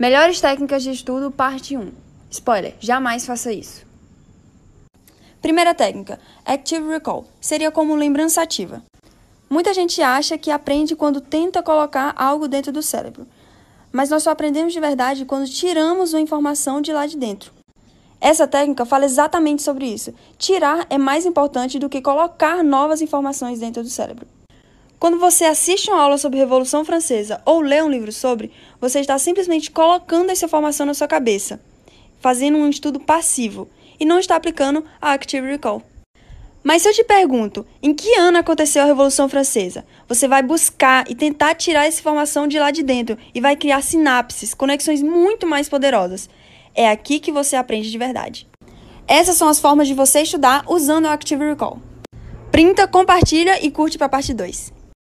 Melhores técnicas de estudo, parte 1. Spoiler: jamais faça isso. Primeira técnica: Active Recall. Seria como lembrança ativa. Muita gente acha que aprende quando tenta colocar algo dentro do cérebro, mas nós só aprendemos de verdade quando tiramos uma informação de lá de dentro. Essa técnica fala exatamente sobre isso. Tirar é mais importante do que colocar novas informações dentro do cérebro. Quando você assiste uma aula sobre Revolução Francesa ou lê um livro sobre, você está simplesmente colocando essa informação na sua cabeça, fazendo um estudo passivo e não está aplicando a Active Recall. Mas se eu te pergunto, em que ano aconteceu a Revolução Francesa? Você vai buscar e tentar tirar essa informação de lá de dentro e vai criar sinapses, conexões muito mais poderosas. É aqui que você aprende de verdade. Essas são as formas de você estudar usando o Active Recall. Printa, compartilha e curte para a parte 2.